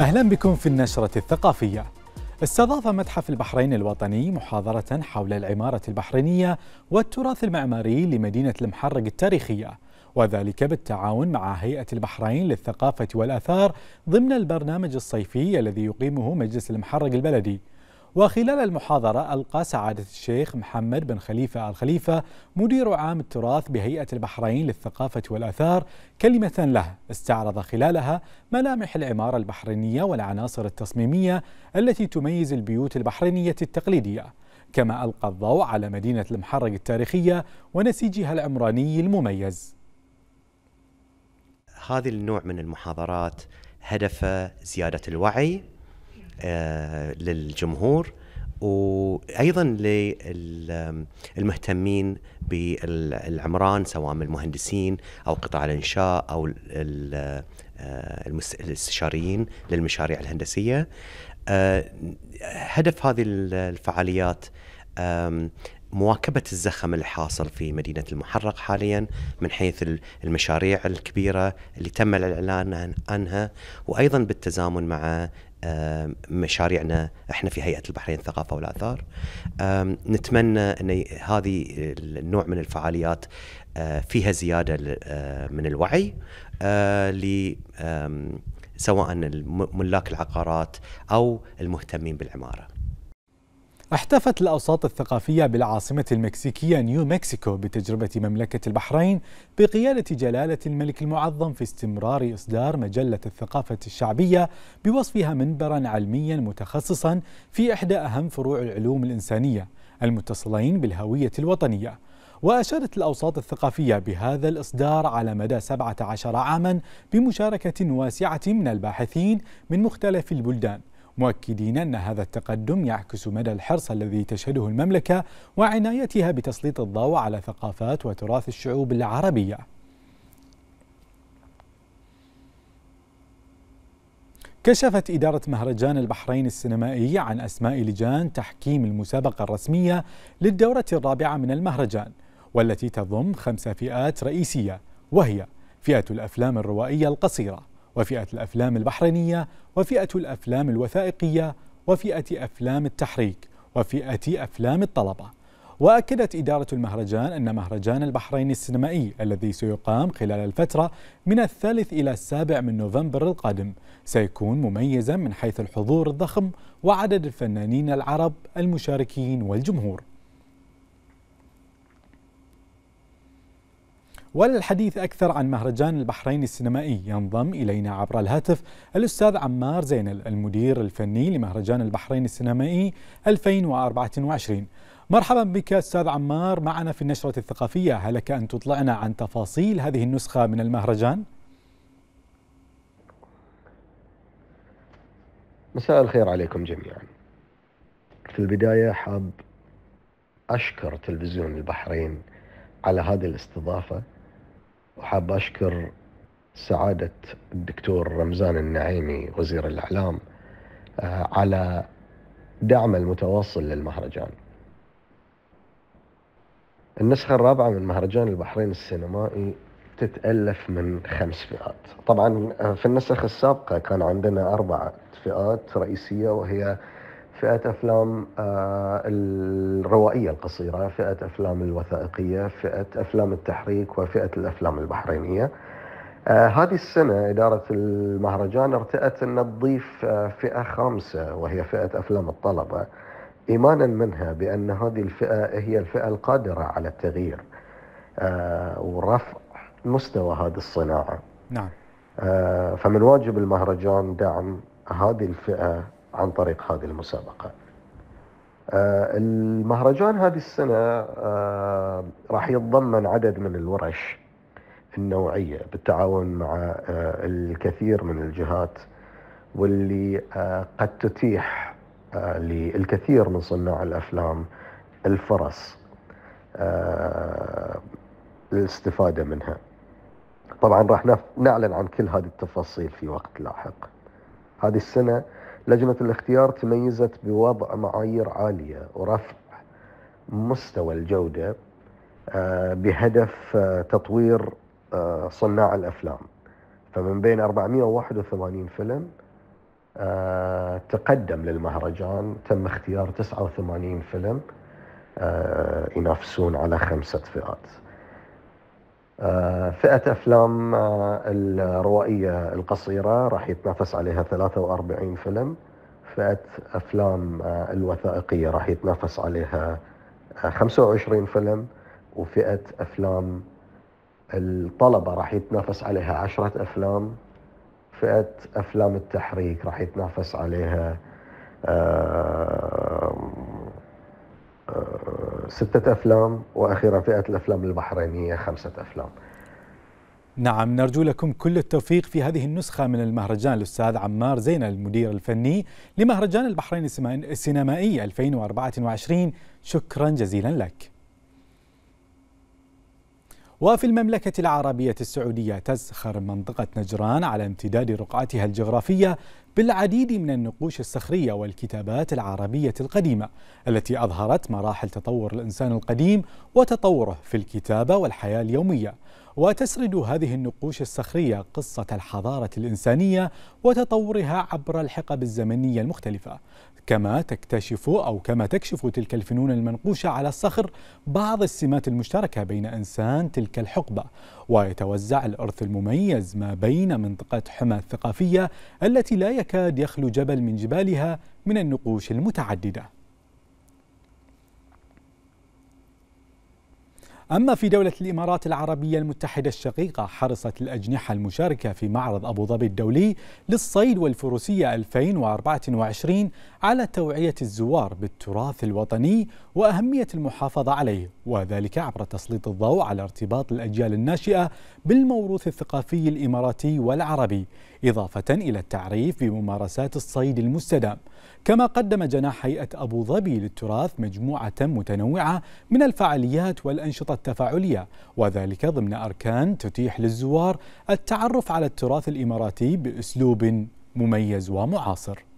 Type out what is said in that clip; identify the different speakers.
Speaker 1: أهلا بكم في النشرة الثقافية استضاف متحف البحرين الوطني محاضرة حول العمارة البحرينية والتراث المعماري لمدينة المحرق التاريخية وذلك بالتعاون مع هيئة البحرين للثقافة والآثار ضمن البرنامج الصيفي الذي يقيمه مجلس المحرق البلدي وخلال المحاضرة ألقى سعادة الشيخ محمد بن خليفة الخليفة مدير عام التراث بهيئة البحرين للثقافة والأثار كلمة له استعرض خلالها ملامح العمارة البحرينية والعناصر التصميمية التي تميز البيوت البحرينية التقليدية كما ألقى الضوء على مدينة المحرق التاريخية ونسيجها العمراني المميز
Speaker 2: هذا النوع من المحاضرات هدف زيادة الوعي آه، للجمهور وايضا للمهتمين بالعمران سواء من المهندسين او قطاع الانشاء او آه، الاستشاريين للمشاريع الهندسيه آه، هدف هذه الفعاليات مواكبة الزخم الحاصل في مدينة المحرق حاليا من حيث المشاريع الكبيرة اللي تم الإعلان عنها وأيضا بالتزامن مع مشاريعنا احنا في هيئه البحرين الثقافه والاثار نتمنى ان هذه النوع من الفعاليات فيها زياده من الوعي ل سواء ملاك العقارات او المهتمين بالعماره
Speaker 1: احتفت الأوساط الثقافية بالعاصمة المكسيكية نيو مكسيكو بتجربة مملكة البحرين بقيادة جلالة الملك المعظم في استمرار إصدار مجلة الثقافة الشعبية بوصفها منبرا علميا متخصصا في إحدى أهم فروع العلوم الإنسانية المتصلين بالهوية الوطنية وأشارت الأوساط الثقافية بهذا الإصدار على مدى 17 عاما بمشاركة واسعة من الباحثين من مختلف البلدان مؤكدين أن هذا التقدم يعكس مدى الحرص الذي تشهده المملكة وعنايتها بتسليط الضوء على ثقافات وتراث الشعوب العربية كشفت إدارة مهرجان البحرين السينمائي عن أسماء لجان تحكيم المسابقة الرسمية للدورة الرابعة من المهرجان والتي تضم خمس فئات رئيسية وهي فئة الأفلام الروائية القصيرة وفئة الأفلام البحرينية وفئة الأفلام الوثائقية وفئة أفلام التحريك وفئة أفلام الطلبة وأكدت إدارة المهرجان أن مهرجان البحرين السينمائي الذي سيقام خلال الفترة من الثالث إلى السابع من نوفمبر القادم سيكون مميزا من حيث الحضور الضخم وعدد الفنانين العرب المشاركين والجمهور وللحديث أكثر عن مهرجان البحرين السينمائي ينضم إلينا عبر الهاتف الأستاذ عمار زينل المدير الفني لمهرجان البحرين السينمائي 2024 مرحبا بك أستاذ عمار معنا في النشرة الثقافية هل لك أن تطلعنا عن تفاصيل هذه النسخة من المهرجان؟
Speaker 3: مساء الخير عليكم جميعا في البداية حاب أشكر تلفزيون البحرين على هذه الاستضافة وحاب أشكر سعادة الدكتور رمزان النعيمي وزير الإعلام آه، على دعم المتواصل للمهرجان النسخة الرابعة من مهرجان البحرين السينمائي تتألف من خمس فئات طبعا آه، في النسخ السابقة كان عندنا أربعة فئات رئيسية وهي فئة أفلام آه، الروائية القصيرة فئة أفلام الوثائقية فئة أفلام التحريك وفئة الأفلام البحرينية آه، هذه السنة إدارة المهرجان ارتأت أن تضيف آه، فئة خامسة وهي فئة أفلام الطلبة إيمانا منها بأن هذه الفئة هي الفئة القادرة على التغيير ورفع مستوى هذه الصناعة نعم فمن واجب المهرجان دعم هذه الفئة عن طريق هذه المسابقة آه، المهرجان هذه السنة آه، راح يتضمن عدد من الورش النوعية بالتعاون مع آه، الكثير من الجهات واللي قد تتيح للكثير من صناع الأفلام الفرص الاستفادة منها طبعا راح نعلن عن كل هذه التفاصيل في وقت لاحق هذه السنة لجنة الاختيار تميزت بوضع معايير عالية ورفع مستوى الجودة آه، بهدف آه، تطوير آه، صناع الأفلام فمن بين 481 فيلم تقدم للمهرجان تم اختيار 89 فيلم ينافسون على خمسة فئات آه، فئة أفلام آه، الروائية القصيرة راح يتنافس عليها 43 فيلم فئة أفلام آه، الوثائقية راح يتنافس عليها 25 فيلم وفئة أفلام الطلبة راح يتنافس عليها 10 أفلام فئة أفلام التحريك راح يتنافس عليها ستة أفلام وأخيرا فئة الأفلام البحرينية خمسة أفلام
Speaker 1: نعم نرجو لكم كل التوفيق في هذه النسخة من المهرجان الأستاذ عمار زين المدير الفني لمهرجان البحرين السينمائي 2024 شكرا جزيلا لك وفي المملكة العربية السعودية تزخر منطقة نجران على امتداد رقعتها الجغرافية بالعديد من النقوش الصخرية والكتابات العربية القديمة التي أظهرت مراحل تطور الإنسان القديم وتطوره في الكتابة والحياة اليومية وتسرد هذه النقوش الصخرية قصة الحضارة الإنسانية وتطورها عبر الحقب الزمنية المختلفة كما تكتشف أو كما تكشف تلك الفنون المنقوشة على الصخر بعض السمات المشتركة بين إنسان تلك الحقبة ويتوزع الإرث المميز ما بين منطقة حمى الثقافية التي لا يكاد يخلو جبل من جبالها من النقوش المتعدده أما في دولة الإمارات العربية المتحدة الشقيقة حرصت الأجنحة المشاركة في معرض أبوظبي الدولي للصيد والفروسية 2024 على توعية الزوار بالتراث الوطني وأهمية المحافظة عليه وذلك عبر تسليط الضوء على ارتباط الأجيال الناشئة بالموروث الثقافي الإماراتي والعربي إضافة إلى التعريف بممارسات الصيد المستدام كما قدم جناح هيئة أبو ظبي للتراث مجموعة متنوعة من الفعاليات والأنشطة التفاعلية وذلك ضمن أركان تتيح للزوار التعرف على التراث الإماراتي بأسلوب مميز ومعاصر